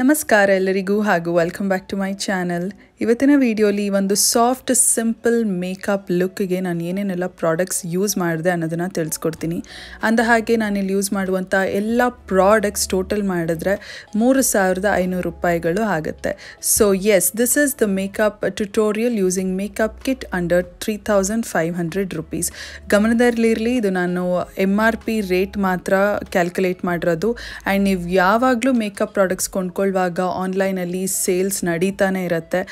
ನಮಸ್ಕಾರ ಎಲ್ಲರಿಗೂ ಹಾಗೂ welcome back to my channel ಇವತ್ತಿನ ವೀಡಿಯೋಲಿ ಒಂದು ಸಾಫ್ಟ್ ಸಿಂಪಲ್ ಮೇಕಪ್ ಲುಕ್ಗೆ ನಾನು ಏನೇನೆಲ್ಲ ಪ್ರಾಡಕ್ಟ್ಸ್ ಯೂಸ್ ಮಾಡಿದೆ ಅನ್ನೋದನ್ನು ತಿಳಿಸ್ಕೊಡ್ತೀನಿ ಅಂದ ಹಾಗೆ ನಾನಿಲ್ಲಿ ಯೂಸ್ ಮಾಡುವಂಥ ಎಲ್ಲ ಪ್ರಾಡಕ್ಟ್ಸ್ ಟೋಟಲ್ ಮಾಡಿದ್ರೆ ಮೂರು ಸಾವಿರದ ಐನೂರು ರೂಪಾಯಿಗಳು ಆಗುತ್ತೆ so yes this is the makeup tutorial using makeup kit under three thousand five hundred rupees ಗಮನದಲ್ಲಿರಲಿ ಇದು ನಾನು ಎಮ್ ಆರ್ ಪಿ ರೇಟ್ ಮಾತ್ರ ಕ್ಯಾಲ್ಕುಲೇಟ್ ಮಾಡಿರೋದು ಆ್ಯಂಡ್ ನೀವು ಯಾವಾಗಲೂ ಮೇಕಪ್ ಪ್ರಾಡಕ್ಟ್ಸ್ ಕೊಂಡ್ಕೊಳ್ಳುವಾಗ ಆನ್ಲೈನಲ್ಲಿ ಸೇಲ್ಸ್ ನಡೀತಾನೆ ಇರುತ್ತೆ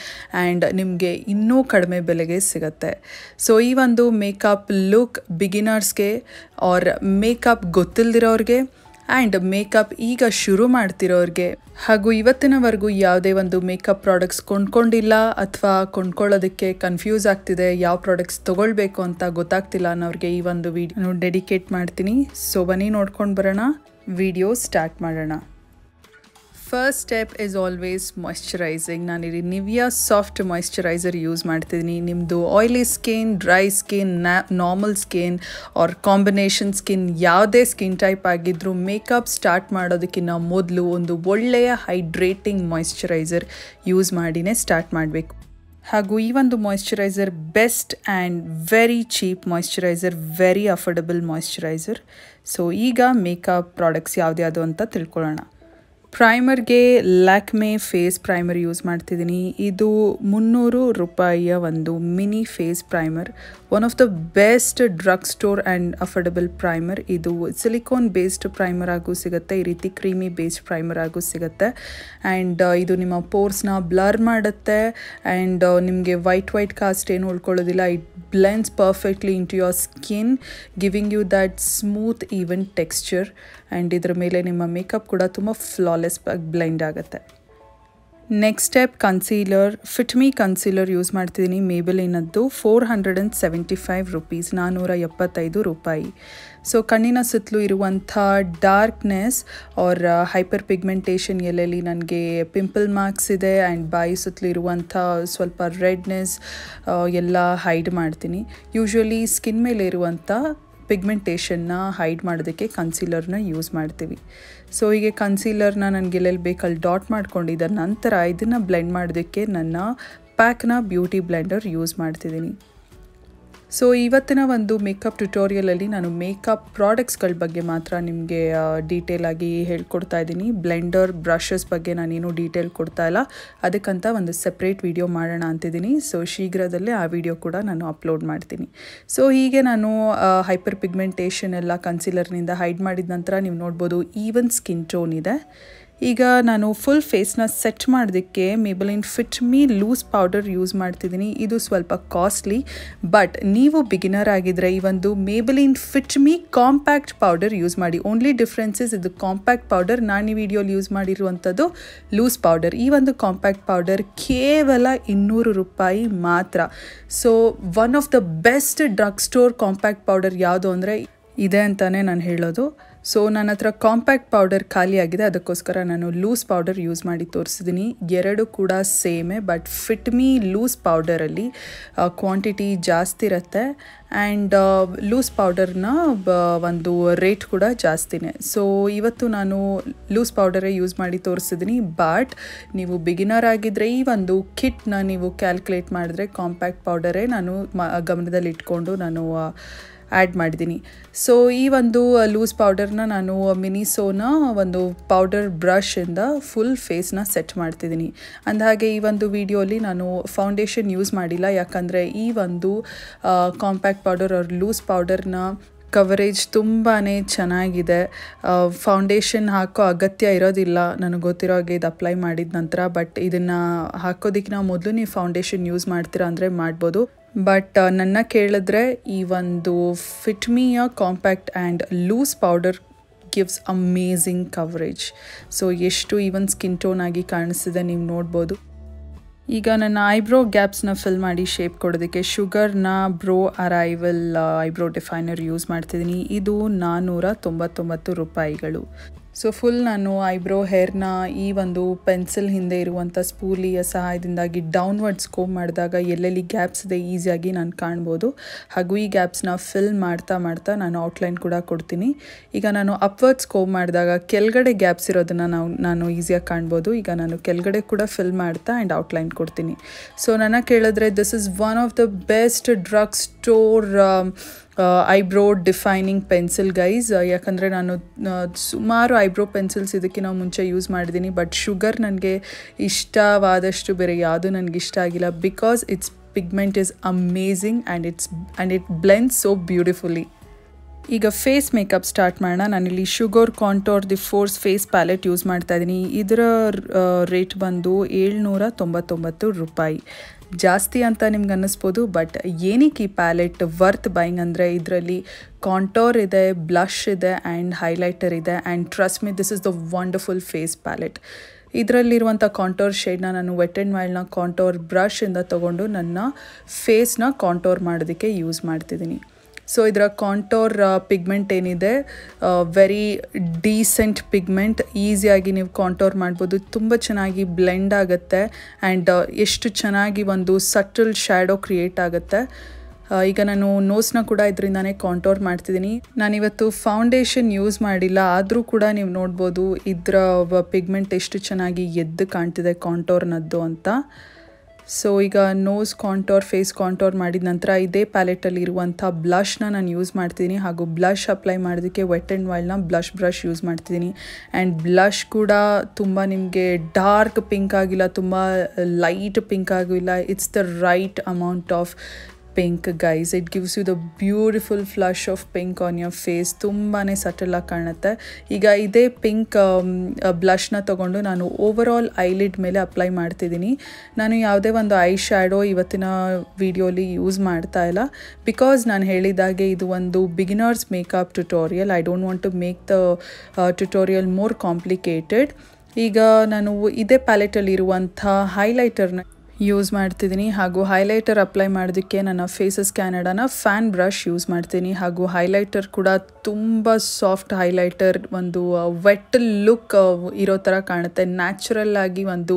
ಆ್ಯಂಡ್ ನಿಮಗೆ ಇನ್ನೂ ಕಡಿಮೆ ಬೆಲೆಗೆ ಸಿಗುತ್ತೆ ಸೊ ಈ ಒಂದು ಮೇಕಪ್ ಲುಕ್ ಬಿಗಿನರ್ಸ್ಗೆ ಆರ್ ಮೇಕಪ್ ಗೊತ್ತಿಲ್ಲದಿರೋರಿಗೆ ಆ್ಯಂಡ್ ಮೇಕಪ್ ಈಗ ಶುರು ಮಾಡ್ತಿರೋರಿಗೆ ಹಾಗೂ ಇವತ್ತಿನವರೆಗೂ ಯಾವುದೇ ಒಂದು ಮೇಕಪ್ ಪ್ರಾಡಕ್ಟ್ಸ್ ಕೊಂಡ್ಕೊಂಡಿಲ್ಲ ಅಥವಾ ಕೊಂಡ್ಕೊಳ್ಳೋದಕ್ಕೆ ಕನ್ಫ್ಯೂಸ್ ಆಗ್ತಿದೆ ಯಾವ ಪ್ರಾಡಕ್ಟ್ಸ್ ತೊಗೊಳ್ಬೇಕು ಅಂತ ಗೊತ್ತಾಗ್ತಿಲ್ಲ ಅನ್ನೋರಿಗೆ ಈ ಒಂದು ವಿಡಿಯೋ ಡೆಡಿಕೇಟ್ ಮಾಡ್ತೀನಿ ಸೊ ಬನ್ನಿ ನೋಡ್ಕೊಂಡು ಬರೋಣ ವಿಡಿಯೋ ಸ್ಟಾರ್ಟ್ ಮಾಡೋಣ first step is always moisturizing ನಾನಿಲ್ಲಿ ನಿವಿಯಾ ಸಾಫ್ಟ್ ಮಾಯಶ್ಚರೈಸರ್ ಯೂಸ್ ಮಾಡ್ತಿದ್ದೀನಿ ನಿಮ್ಮದು oily skin dry skin normal skin or combination skin ಯಾವುದೇ ಸ್ಕಿನ್ ಟೈಪ್ ಆಗಿದ್ದರೂ ಮೇಕಪ್ ಸ್ಟಾರ್ಟ್ ಮಾಡೋದಕ್ಕಿಂತ ಮೊದಲು ಒಂದು ಒಳ್ಳೆಯ ಹೈಡ್ರೇಟಿಂಗ್ ಮಾಯಶ್ಚರೈಸರ್ ಯೂಸ್ ಮಾಡಿನೇ ಸ್ಟಾರ್ಟ್ ಮಾಡಬೇಕು ಹಾಗೂ ಈ ಒಂದು moisturizer best and very cheap moisturizer very affordable moisturizer so ಈಗ ಮೇಕಪ್ ಪ್ರಾಡಕ್ಟ್ಸ್ ಯಾವುದ್ಯಾವುದು ಅಂತ ತಿಳ್ಕೊಳ್ಳೋಣ ಪ್ರೈಮರ್ಗೆ ಲ್ಯಾಕ್ಮೆ ಫೇಸ್ ಪ್ರೈಮರ್ ಯೂಸ್ ಮಾಡ್ತಿದ್ದೀನಿ ಇದು ಮುನ್ನೂರು ರೂಪಾಯಿಯ ಒಂದು mini face primer one of the best drug store and affordable primer ಇದು ಸಿಲಿಕಾನ್ ಬೇಸ್ಡ್ ಪ್ರೈಮರ್ ಆಗೂ ಸಿಗುತ್ತೆ ಈ ರೀತಿ ಕ್ರೀಮಿ ಬೇಸ್ಡ್ ಪ್ರೈಮರ್ ಆಗೂ ಸಿಗುತ್ತೆ ಆ್ಯಂಡ್ ಇದು ನಿಮ್ಮ ಪೋರ್ಸ್ನ ಬ್ಲರ್ ಮಾಡುತ್ತೆ ಆ್ಯಂಡ್ ನಿಮಗೆ ವೈಟ್ ವೈಟ್ ಕಾಸ್ಟ್ ಏನು ಉಳ್ಕೊಳ್ಳೋದಿಲ್ಲ it blends perfectly into your skin giving you that smooth even texture and ಇದರ ಮೇಲೆ ನಿಮ್ಮ ಮೇಕಪ್ ಕೂಡ ತುಂಬ ಫ್ಲಾಲ್ ಕಾಲೇಸ್ ಬ್ಲೈಂಡ್ ಆಗುತ್ತೆ next step concealer fit me concealer use ಮಾಡ್ತಿದ್ದೀನಿ ಮೇಬಲಿನದ್ದು four hundred and seventy five rupees ನಾನ್ನೂರ ಎಪ್ಪತ್ತೈದು ರೂಪಾಯಿ ಸೊ ಕಣ್ಣಿನ ಸುತ್ತಲೂ ಇರುವಂಥ ಡಾರ್ಕ್ನೆಸ್ ಆರ್ ಹೈಪರ್ ಪಿಗ್ಮೆಂಟೇಷನ್ ಎಲ್ಲೆಲ್ಲಿ ನನಗೆ ಪಿಂಪಲ್ ಮಾರ್ಕ್ಸ್ ಇದೆ ಆ್ಯಂಡ್ ಬಾಯಿ ಸುತ್ತಲೂ ಇರುವಂಥ ಸ್ವಲ್ಪ ರೆಡ್ನೆಸ್ uh, ಎಲ್ಲ ಹೈಡ್ ಮಾಡ್ತೀನಿ ಯೂಶ್ವಲಿ ಸ್ಕಿನ್ ಮೇಲೆ ಇರುವಂಥ ಪಿಗ್ಮೆಂಟೇಷನ್ನ ಹೈಡ್ ಮಾಡೋದಕ್ಕೆ ಕನ್ಸೀಲರ್ನ ಯೂಸ್ ಮಾಡ್ತೀವಿ ಸೊ ಹೀಗೆ ಕನ್ಸೀಲರ್ನ ನನಗೆ ಎಲ್ಲೆಲ್ಲಿ ಬೇಕಲ್ಲಿ ಡಾಟ್ ಮಾಡ್ಕೊಂಡಿದ್ದ ನಂತರ ಇದನ್ನು ಬ್ಲೆಂಡ್ ಮಾಡೋದಕ್ಕೆ ನನ್ನ ಪ್ಯಾಕ್ನ ಬ್ಯೂಟಿ ಬ್ಲೆಂಡರ್ ಯೂಸ್ ಮಾಡ್ತಿದ್ದೀನಿ ಸೊ ಇವತ್ತಿನ ಒಂದು ಮೇಕಪ್ ಟ್ಯುಟೋರಿಯಲಲ್ಲಿ ನಾನು ಮೇಕಪ್ ಪ್ರಾಡಕ್ಟ್ಸ್ಗಳ ಬಗ್ಗೆ ಮಾತ್ರ ನಿಮಗೆ ಡೀಟೇಲ್ ಆಗಿ ಹೇಳ್ಕೊಡ್ತಾ ಇದ್ದೀನಿ ಬ್ಲೆಂಡರ್ ಬ್ರಷಸ್ ಬಗ್ಗೆ ನಾನೇನು ಡೀಟೇಲ್ ಕೊಡ್ತಾ ಇಲ್ಲ ಅದಕ್ಕಂತ ಒಂದು ಸಪ್ರೇಟ್ ವಿಡಿಯೋ ಮಾಡೋಣ ಅಂತಿದ್ದೀನಿ ಸೊ ಶೀಘ್ರದಲ್ಲೇ ಆ ವಿಡಿಯೋ ಕೂಡ ನಾನು ಅಪ್ಲೋಡ್ ಮಾಡ್ತೀನಿ ಸೊ ಹೀಗೆ ನಾನು ಹೈಪರ್ ಪಿಗ್ಮೆಂಟೇಷನ್ ಎಲ್ಲ ಕನ್ಸಿಲರ್ನಿಂದ ಹೈಡ್ ಮಾಡಿದ ನಂತರ ನೀವು ನೋಡ್ಬೋದು ಈವನ್ ಸ್ಕಿನ್ ಟೋನ್ ಇದೆ ಈಗ ನಾನು ಫುಲ್ ಫೇಸ್ನ ಸೆಟ್ ಮಾಡೋದಕ್ಕೆ Maybelline fit me loose powder use ಮಾಡ್ತಿದ್ದೀನಿ ಇದು ಸ್ವಲ್ಪ ಕಾಸ್ಟ್ಲಿ ಬಟ್ ನೀವು ಬಿಗಿನರ್ ಆಗಿದ್ದರೆ ಈ ಒಂದು Maybelline fit me compact powder use ಮಾಡಿ ಓನ್ಲಿ ಡಿಫ್ರೆನ್ಸಸ್ ಇದು ಕಾಂಪ್ಯಾಕ್ಟ್ ಪೌಡರ್ ನಾನು ಈ ವಿಡಿಯೋಲಿ ಯೂಸ್ ಮಾಡಿರುವಂಥದ್ದು ಲೂಸ್ ಪೌಡರ್ ಈ ಒಂದು ಕಾಂಪ್ಯಾಕ್ಟ್ ಪೌಡರ್ ಕೇವಲ ಇನ್ನೂರು ರೂಪಾಯಿ ಮಾತ್ರ so one of the best drug store compact powder ಯಾವುದು ಅಂದರೆ ಇದೆ ಅಂತಲೇ ನಾನು ಹೇಳೋದು ಸೊ ನನ್ನ ಹತ್ರ ಕಾಂಪ್ಯಾಕ್ಟ್ ಪೌಡರ್ ಖಾಲಿಯಾಗಿದೆ ಅದಕ್ಕೋಸ್ಕರ ನಾನು ಲೂಸ್ ಪೌಡರ್ ಯೂಸ್ ಮಾಡಿ ತೋರಿಸಿದ್ದೀನಿ ಎರಡು ಕೂಡ ಸೇಮೇ ಬಟ್ ಫಿಟ್ ಮೀ ಲೂಸ್ ಪೌಡರಲ್ಲಿ ಕ್ವಾಂಟಿಟಿ ಜಾಸ್ತಿ ಇರುತ್ತೆ ಆ್ಯಂಡ್ ಲೂಸ್ ಪೌಡರ್ನ ಒಂದು ರೇಟ್ ಕೂಡ ಜಾಸ್ತಿನೇ ಸೊ ಇವತ್ತು ನಾನು ಲೂಸ್ ಪೌಡರೇ ಯೂಸ್ ಮಾಡಿ ತೋರಿಸಿದ್ದೀನಿ ಬಟ್ ನೀವು ಬಿಗಿನರ್ ಆಗಿದ್ದರೆ ಈ ಒಂದು ಕಿಟ್ನ ನೀವು ಕ್ಯಾಲ್ಕುಲೇಟ್ ಮಾಡಿದ್ರೆ ಕಾಂಪ್ಯಾಕ್ಟ್ ಪೌಡರೇ ನಾನು ಗಮನದಲ್ಲಿ ಇಟ್ಕೊಂಡು ನಾನು ಆ್ಯಡ್ ಮಾಡಿದ್ದೀನಿ ಸೊ ಈ ಒಂದು ಲೂಸ್ ಪೌಡರ್ನ ನಾನು ಮಿನಿಸೋನ ಒಂದು ಪೌಡರ್ ಬ್ರಷಿಂದ ಫುಲ್ ಫೇಸ್ನ ಸೆಟ್ ಮಾಡ್ತಿದ್ದೀನಿ ಅಂದಹಾಗೆ ಈ ಒಂದು ವೀಡಿಯೋಲಿ ನಾನು ಫೌಂಡೇಶನ್ ಯೂಸ್ ಮಾಡಿಲ್ಲ ಯಾಕಂದರೆ ಈ ಒಂದು ಕಾಂಪ್ಯಾಕ್ಟ್ ಪೌಡರ್ ಅವ್ರ ಲೂಸ್ ಪೌಡರ್ನ ಕವರೇಜ್ ತುಂಬಾ ಚೆನ್ನಾಗಿದೆ ಫೌಂಡೇಶನ್ ಹಾಕೋ ಅಗತ್ಯ ಇರೋದಿಲ್ಲ ನನಗೆ ಗೊತ್ತಿರೋ ಹಾಗೆ ಇದು ಅಪ್ಲೈ ಮಾಡಿದ ನಂತರ ಬಟ್ ಇದನ್ನು ನಾವು ಮೊದಲು ನೀವು ಫೌಂಡೇಶನ್ ಯೂಸ್ ಮಾಡ್ತೀರಾ ಅಂದರೆ ಮಾಡ್ಬೋದು ಬಟ್ uh, ನನ್ನ ಕೇಳಿದ್ರೆ ಈ ಒಂದು ಫಿಟ್ಮಿಯ compact and loose powder gives amazing coverage so ಎಷ್ಟು ಈವನ್ ಸ್ಕಿನ್ ಟೋನ್ ಆಗಿ ಕಾಣಿಸ್ತಿದೆ ನೀವು ನೋಡ್ಬೋದು ಈಗ ನನ್ನ ಐಬ್ರೋ ಗ್ಯಾಪ್ಸ್ನ ಫಿಲ್ ಮಾಡಿ ಶೇಪ್ ಕೊಡೋದಕ್ಕೆ ಶುಗರ್ನ brow arrival eyebrow definer use ಮಾಡ್ತಿದ್ದೀನಿ ಇದು ನಾನ್ನೂರ ತೊಂಬತ್ತೊಂಬತ್ತು ರೂಪಾಯಿಗಳು ಸೊ ಫುಲ್ ನಾನು ಐಬ್ರೋ ಹೇರ್ನ ಈ ಒಂದು ಪೆನ್ಸಿಲ್ ಹಿಂದೆ ಇರುವಂಥ ಸ್ಪೂಲಿಯ ಸಹಾಯದಿಂದಾಗಿ ಡೌನ್ವರ್ಡ್ ಸ್ಕೋಪ್ ಮಾಡಿದಾಗ ಎಲ್ಲೆಲ್ಲಿ ಗ್ಯಾಪ್ಸ್ ಇದೆ ಈಸಿಯಾಗಿ ನಾನು ಕಾಣ್ಬೋದು ಹಾಗೂ ಈ ಗ್ಯಾಪ್ಸ್ನ ಫಿಲ್ ಮಾಡ್ತಾ ಮಾಡ್ತಾ ನಾನು ಔಟ್ಲೈನ್ ಕೂಡ ಕೊಡ್ತೀನಿ ಈಗ ನಾನು ಅಪ್ವರ್ಡ್ ಸ್ಕೋಪ್ ಮಾಡಿದಾಗ ಕೆಳಗಡೆ ಗ್ಯಾಪ್ಸ್ ಇರೋದನ್ನು ನಾವು ನಾನು ಈಸಿಯಾಗಿ ಕಾಣ್ಬೋದು ಈಗ ನಾನು ಕೆಳಗಡೆ ಕೂಡ ಫಿಲ್ ಮಾಡ್ತಾ ಆ್ಯಂಡ್ ಔಟ್ಲೈನ್ ಕೊಡ್ತೀನಿ ಸೊ ನನ್ನ ಕೇಳಿದ್ರೆ this is one of the best drug store eyebrow defining pencil guys ಯಾಕಂದರೆ ನಾನು ಸುಮಾರು ಐಬ್ರೋ ಪೆನ್ಸಿಲ್ಸ್ ಇದಕ್ಕೆ ನಾವು ಮುಂಚೆ ಯೂಸ್ ಮಾಡಿದ್ದೀನಿ ಬಟ್ ಶುಗರ್ ನನಗೆ ಇಷ್ಟವಾದಷ್ಟು ಬೇರೆ ಯಾವುದು ನನಗೆ ಇಷ್ಟ ಆಗಿಲ್ಲ because it's pigment is amazing and it's and it blend so beautifully ಈಗ ಫೇಸ್ ಮೇಕಪ್ ಸ್ಟಾರ್ಟ್ ಮಾಡೋಣ ನಾನಿಲ್ಲಿ Sugar contour de force face palette use ಮಾಡ್ತಾ ಇದ್ದೀನಿ ಇದರ ರೇಟ್ ಬಂದು ಏಳ್ನೂರ ತೊಂಬತ್ತೊಂಬತ್ತು ರೂಪಾಯಿ ಜಾಸ್ತಿ ಅಂತ ನಿಮ್ಗೆ ಅನ್ನಿಸ್ಬೋದು ಬಟ್ ಏನಕ್ಕೆ ಈ ಪ್ಯಾಲೆಟ್ ವರ್ತ್ ಬೈಯಿಂಗ್ ಅಂದರೆ ಇದರಲ್ಲಿ ಕಾಂಟೋರ್ ಇದೆ ಬ್ಲಷ್ ಇದೆ ಆ್ಯಂಡ್ ಹೈಲೈಟರ್ ಇದೆ and trust me this is the wonderful face palette ಇದರಲ್ಲಿರುವಂಥ ಕಾಂಟೋರ್ ಶೇಡ್ನ ನಾನು ವೆಟ್ ಆ್ಯಂಡ್ ವೈಲ್ಡ್ನ ಕಾಂಟೋರ್ ಬ್ರಷಿಂದ ತೊಗೊಂಡು ನನ್ನ ಫೇಸ್ನ ಕಾಂಟೋರ್ ಮಾಡೋದಕ್ಕೆ ಯೂಸ್ ಮಾಡ್ತಿದ್ದೀನಿ ಸೊ ಇದರ ಕಾಂಟೋರ್ ಪಿಗ್ಮೆಂಟ್ ಏನಿದೆ ವೆರಿ ಡೀಸೆಂಟ್ ಪಿಗ್ಮೆಂಟ್ ಈಸಿಯಾಗಿ ನೀವು ಕಾಂಟೋರ್ ಮಾಡ್ಬೋದು ತುಂಬ ಚೆನ್ನಾಗಿ ಬ್ಲೆಂಡ್ ಆಗುತ್ತೆ ಆ್ಯಂಡ್ ಎಷ್ಟು ಚೆನ್ನಾಗಿ ಒಂದು ಸಟಲ್ ಶ್ಯಾಡೋ ಕ್ರಿಯೇಟ್ ಆಗುತ್ತೆ ಈಗ ನಾನು ನೋಸ್ನ ಕೂಡ ಇದರಿಂದನೇ ಕಾಂಟೋರ್ ಮಾಡ್ತಿದ್ದೀನಿ ನಾನಿವತ್ತು ಫೌಂಡೇಶನ್ ಯೂಸ್ ಮಾಡಿಲ್ಲ ಆದರೂ ಕೂಡ ನೀವು ನೋಡ್ಬೋದು ಇದರ ಪಿಗ್ಮೆಂಟ್ uh, ಎಷ್ಟು ಚೆನ್ನಾಗಿ ಎದ್ದು ಕಾಣ್ತಿದೆ ಕಾಂಟೋರ್ನದ್ದು ಅಂತ ಸೊ ಈಗ ನೋಸ್ ಕಾಂಟೋರ್ ಫೇಸ್ ಕಾಂಟೋರ್ ಮಾಡಿದ ನಂತರ ಇದೇ ಪ್ಯಾಲೆಟಲ್ಲಿ ಇರುವಂಥ ಬ್ಲಷ್ನ ನಾನು ಯೂಸ್ ಮಾಡ್ತೀನಿ ಹಾಗೂ ಬ್ಲಷ್ ಅಪ್ಲೈ ಮಾಡೋದಕ್ಕೆ ವೆಟ್ ಆ್ಯಂಡ್ ವೈಲ್ಡ್ನ ಬ್ಲಷ್ ಬ್ರಷ್ ಯೂಸ್ ಮಾಡ್ತಿದ್ದೀನಿ ಆ್ಯಂಡ್ ಬ್ಲಷ್ ಕೂಡ ತುಂಬ ನಿಮಗೆ ಡಾರ್ಕ್ ಪಿಂಕ್ ಆಗಿಲ್ಲ ತುಂಬ ಲೈಟ್ ಪಿಂಕ್ ಆಗಿಲ್ಲ it's the right amount of pink guys it gives you the beautiful flush of pink on your face ತುಂಬಾ ಸಟಲಾಗಿ ಕಾಣುತ್ತೆ ಈಗ ಇದೇ ಪಿಂಕ್ ಬ್ಲಷ್ನ ತೊಗೊಂಡು ನಾನು ಓವರ್ ಆಲ್ ಐಲಿಡ್ ಮೇಲೆ ಅಪ್ಲೈ ಮಾಡ್ತಿದ್ದೀನಿ ನಾನು ಯಾವುದೇ ಒಂದು ಐ ಶ್ಯಾಡೋ ಇವತ್ತಿನ ವಿಡಿಯೋಲಿ ಯೂಸ್ ಮಾಡ್ತಾ ಇಲ್ಲ ಬಿಕಾಸ್ ನಾನು ಹೇಳಿದಾಗೆ ಇದು ಒಂದು beginners makeup tutorial I don't want to make the tutorial more complicated ಈಗ ನಾನು ಇದೇ ಪ್ಯಾಲೆಟಲ್ಲಿರುವಂಥ ಹೈಲೈಟರ್ನ ಯೂಸ್ ಮಾಡ್ತಿದ್ದೀನಿ ಹಾಗೂ ಹೈಲೈಟರ್ ಅಪ್ಲೈ ಮಾಡೋದಕ್ಕೆ ನನ್ನ ಫೇಸಸ್ ಕ್ಯಾನಡಾನ ಫ್ಯಾನ್ ಬ್ರಷ್ ಯೂಸ್ ಮಾಡ್ತೀನಿ ಹಾಗೂ ಹೈಲೈಟರ್ ಕೂಡ ತುಂಬ ಸಾಫ್ಟ್ ಹೈಲೈಟರ್ ಒಂದು ವೆಟ್ ಲುಕ್ ಇರೋ ಥರ ಕಾಣುತ್ತೆ ನ್ಯಾಚುರಲ್ ಆಗಿ ಒಂದು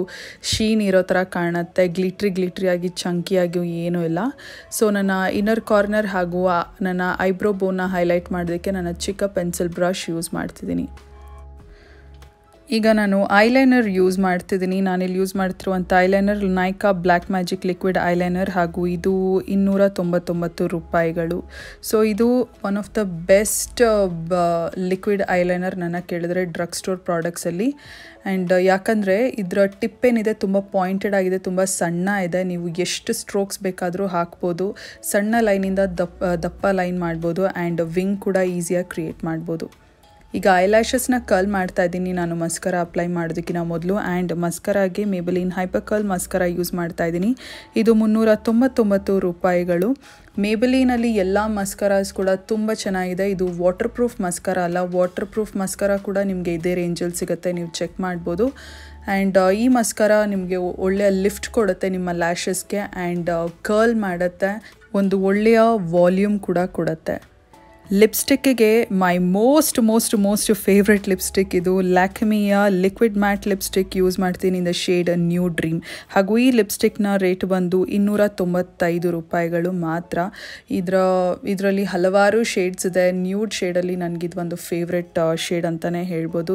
ಶೀನ್ ಇರೋ ಥರ ಕಾಣುತ್ತೆ ಗ್ಲಿಟ್ರಿ ಗ್ಲಿಟ್ರಿಯಾಗಿ ಆಗಿ ಚಂಕಿಯಾಗಿ ಏನೂ ಇಲ್ಲ ಸೊ ನನ್ನ ಇನ್ನರ್ ಕಾರ್ನರ್ ಹಾಗೂ ನನ್ನ ಐಬ್ರೋ ಬೋನ ಹೈಲೈಟ್ ಮಾಡೋದಕ್ಕೆ ನನ್ನ ಚಿಕ್ಕ ಪೆನ್ಸಿಲ್ ಬ್ರಷ್ ಯೂಸ್ ಮಾಡ್ತಿದ್ದೀನಿ ಈಗ ನಾನು ಐಲೈನರ್ ಯೂಸ್ ಮಾಡ್ತಿದ್ದೀನಿ ನಾನಿಲ್ಲಿ ಯೂಸ್ ಮಾಡ್ತಿರುವಂಥ eyeliner Nykaa black magic liquid eyeliner ಹಾಗೂ ಇದು ಇನ್ನೂರ ತೊಂಬತ್ತೊಂಬತ್ತು ರೂಪಾಯಿಗಳು ಸೊ ಇದು ಒನ್ ಆಫ್ ದ ಬೆಸ್ಟ್ ಬ ಲಿಕ್ವಿಡ್ ಐಲೈನರ್ ನನ್ನ ಕೇಳಿದ್ರೆ ಡ್ರಗ್ ಸ್ಟೋರ್ ಪ್ರಾಡಕ್ಟ್ಸಲ್ಲಿ ಆ್ಯಂಡ್ ಯಾಕಂದರೆ ಇದರ ಟಿಪ್ ಏನಿದೆ ತುಂಬ ಪಾಯಿಂಟೆಡ್ ಆಗಿದೆ ತುಂಬ ಸಣ್ಣ ಇದೆ ನೀವು ಎಷ್ಟು ಸ್ಟ್ರೋಕ್ಸ್ ಬೇಕಾದರೂ ಹಾಕ್ಬೋದು ಸಣ್ಣ ಲೈನಿಂದ ದಪ್ಪ ದಪ್ಪ ಲೈನ್ ಮಾಡ್ಬೋದು ಆ್ಯಂಡ್ ವಿಂಗ್ uh, ಕೂಡ ಈಸಿಯಾಗಿ ಕ್ರಿಯೇಟ್ ಮಾಡ್ಬೋದು ಈಗ ಐ ಕರ್ಲ್ ಮಾಡ್ತಾ ಇದ್ದೀನಿ ನಾನು ಮಸ್ಕರ ಅಪ್ಲೈ ಮಾಡೋದಕ್ಕಿಂತ ಮೊದಲು ಆ್ಯಂಡ್ ಮಸ್ಕರಾಗೆ Maybelline hyper curl mascara use ಮಾಡ್ತಾ ಇದ್ದೀನಿ ಇದು ಮುನ್ನೂರ ತೊಂಬತ್ತೊಂಬತ್ತು ರೂಪಾಯಿಗಳು ಮೇಬಲಿನಲ್ಲಿ ಎಲ್ಲ ಮಸ್ಕರಾಸ್ ಕೂಡ ತುಂಬ ಚೆನ್ನಾಗಿದೆ ಇದು ವಾಟರ್ ಪ್ರೂಫ್ ಮಸ್ಕರ ಅಲ್ಲ ವಾಟರ್ ಪ್ರೂಫ್ ಮಸ್ಕರ ಕೂಡ ನಿಮಗೆ ಇದೇ ರೇಂಜಲ್ಲಿ ಸಿಗುತ್ತೆ ನೀವು ಚೆಕ್ ಮಾಡ್ಬೋದು ಆ್ಯಂಡ್ uh, ಈ ಮಸ್ಕರ ನಿಮಗೆ ಒಳ್ಳೆಯ ಲಿಫ್ಟ್ ಕೊಡುತ್ತೆ ನಿಮ್ಮ ಲ್ಯಾಶಸ್ಗೆ ಆ್ಯಂಡ್ ಕರ್ಲ್ ಮಾಡುತ್ತೆ ಒಂದು ಒಳ್ಳೆಯ ವಾಲ್ಯೂಮ್ ಕೂಡ ಕೊಡುತ್ತೆ ಲಿಪ್ಸ್ಟಿಕ್ಕಿಗೆ my most most most favourite lipstick ಇದು ಲ್ಯಾಕ್ಮಿಯ ಲಿಕ್ವಿಡ್ ಮ್ಯಾಟ್ ಲಿಪ್ಸ್ಟಿಕ್ ಯೂಸ್ ಮಾಡ್ತೀನಿ in the shade new dream ಹಾಗೂ ಈ ಲಿಪ್ಸ್ಟಿಕ್ನ ರೇಟ್ ಬಂದು ಇನ್ನೂರ ತೊಂಬತ್ತೈದು ರೂಪಾಯಿಗಳು ಮಾತ್ರ ಇದರ ಇದರಲ್ಲಿ ಹಲವಾರು ಶೇಡ್ಸ್ ಇದೆ ನ್ಯೂಡ್ ಶೇಡಲ್ಲಿ ನನಗಿದೊಂದು ಒಂದು ಫೇವ್ರೆಟ್ ಶೇಡ್ ಅಂತಲೇ ಹೇಳ್ಬೋದು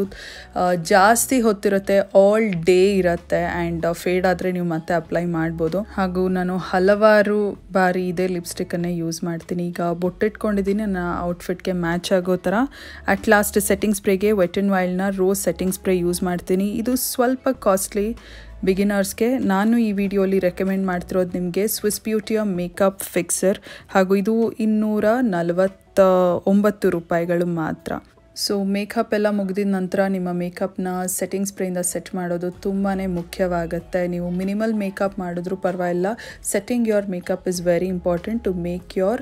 ಜಾಸ್ತಿ ಹೊತ್ತಿರುತ್ತೆ ಆಲ್ ಡೇ ಇರುತ್ತೆ ಆ್ಯಂಡ್ ಫೇಡ್ ಆದರೆ ನೀವು ಮತ್ತೆ ಅಪ್ಲೈ ಮಾಡ್ಬೋದು ಹಾಗೂ ನಾನು ಹಲವಾರು ಬಾರಿ ಇದೇ ಲಿಪ್ಸ್ಟಿಕ್ಕನ್ನೇ ಯೂಸ್ ಮಾಡ್ತೀನಿ ಈಗ ಬೊಟ್ಟಿಟ್ಕೊಂಡಿದ್ದೀನಿ ನಾನು ಔಟ್ಫಿಟ್ಗೆ ಮ್ಯಾಚ್ ಆಗೋ ಥರ ಅಟ್ ಲಾಸ್ಟ್ ಸೆಟ್ಟಿಂಗ್ ಸ್ಪ್ರೇಗೆ ವೆಟ್ ಆ್ಯಂಡ್ ವೈಲ್ಡ್ನ ರೋಸ್ ಸೆಟ್ಟಿಂಗ್ ಸ್ಪ್ರೇ ಯೂಸ್ ಮಾಡ್ತೀನಿ ಇದು ಸ್ವಲ್ಪ ಕಾಸ್ಟ್ಲಿ ಬಿಗಿನರ್ಸ್ಗೆ ನಾನು ಈ ವಿಡಿಯೋಲಿ ರೆಕಮೆಂಡ್ ಮಾಡ್ತಿರೋದು ನಿಮಗೆ ಸ್ವಿಸ್ ಬ್ಯೂಟಿಯ ಮೇಕಪ್ ಫಿಕ್ಸರ್ ಹಾಗೂ ಇದು ಇನ್ನೂರ ನಲವತ್ತ ಒಂಬತ್ತು ರೂಪಾಯಿಗಳು ಮಾತ್ರ ಸೊ ಮೇಕಪ್ ಎಲ್ಲ ಮುಗಿದಿದ ನಂತರ ನಿಮ್ಮ ಮೇಕಪ್ನ ಸೆಟ್ಟಿಂಗ್ ಸ್ಪ್ರೇಯಿಂದ ಸೆಟ್ ಮಾಡೋದು ತುಂಬಾ ಮುಖ್ಯವಾಗುತ್ತೆ ನೀವು ಮಿನಿಮಲ್ ಮೇಕಪ್ ಮಾಡಿದ್ರೂ ಪರವಾಗಿಲ್ಲ setting your makeup is very important to make your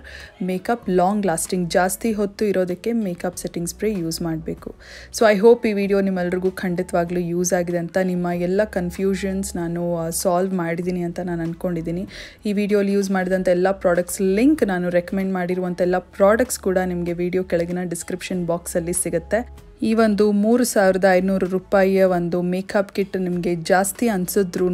makeup long lasting ಜಾಸ್ತಿ ಹೊತ್ತು ಇರೋದಕ್ಕೆ ಮೇಕಪ್ ಸೆಟ್ಟಿಂಗ್ ಸ್ಪ್ರೇ ಯೂಸ್ ಮಾಡಬೇಕು ಸೊ ಐ ಹೋಪ್ ಈ ವಿಡಿಯೋ ನಿಮ್ಮೆಲ್ರಿಗೂ ಖಂಡಿತವಾಗ್ಲೂ ಯೂಸ್ ಆಗಿದೆ ಅಂತ ನಿಮ್ಮ ಎಲ್ಲ ಕನ್ಫ್ಯೂಷನ್ಸ್ ನಾನು ಸಾಲ್ವ್ ಮಾಡಿದ್ದೀನಿ ಅಂತ ನಾನು ಅಂದ್ಕೊಂಡಿದ್ದೀನಿ ಈ ವಿಡಿಯೋಲಿ ಯೂಸ್ ಮಾಡಿದಂಥ ಎಲ್ಲ ಪ್ರಾಡಕ್ಟ್ಸ್ ಲಿಂಕ್ ನಾನು ರೆಕಮೆಂಡ್ ಮಾಡಿರುವಂಥ ಎಲ್ಲ ಪ್ರಾಡಕ್ಟ್ಸ್ ಕೂಡ ನಿಮಗೆ ವಿಡಿಯೋ ಕೆಳಗಿನ ಡಿಸ್ಕ್ರಿಪ್ಷನ್ ಬಾಕ್ಸಲ್ಲಿ ಸಿಗುತ್ತೆ ಈ ಒಂದು ಮೂರು ಸಾವಿರದ ಐನೂರು ರೂಪಾಯಿಯ ಒಂದು ಮೇಕಪ್ ಕಿಟ್ ನಿಮಗೆ ಜಾಸ್ತಿ ಅನಿಸಿದ್ರೂ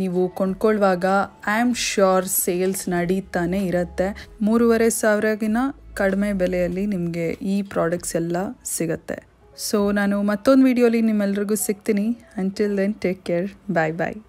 ನೀವು ಕೊಂಡ್ಕೊಳ್ಳುವಾಗ ಐ ಆಮ್ ಶ್ಯೂರ್ ಸೇಲ್ಸ್ ನಡೀತಾನೆ ಇರುತ್ತೆ ಮೂರುವರೆ ಸಾವಿರಗಿನ ಕಡಿಮೆ ಬೆಲೆಯಲ್ಲಿ ನಿಮಗೆ ಈ ಪ್ರಾಡಕ್ಟ್ಸ್ ಎಲ್ಲ ಸಿಗುತ್ತೆ ಸೊ ನಾನು ಮತ್ತೊಂದು ವಿಡಿಯೋಲಿ ನಿಮ್ಮೆಲ್ರಿಗೂ ಸಿಗ್ತೀನಿ until then take care bye ಬಾಯ್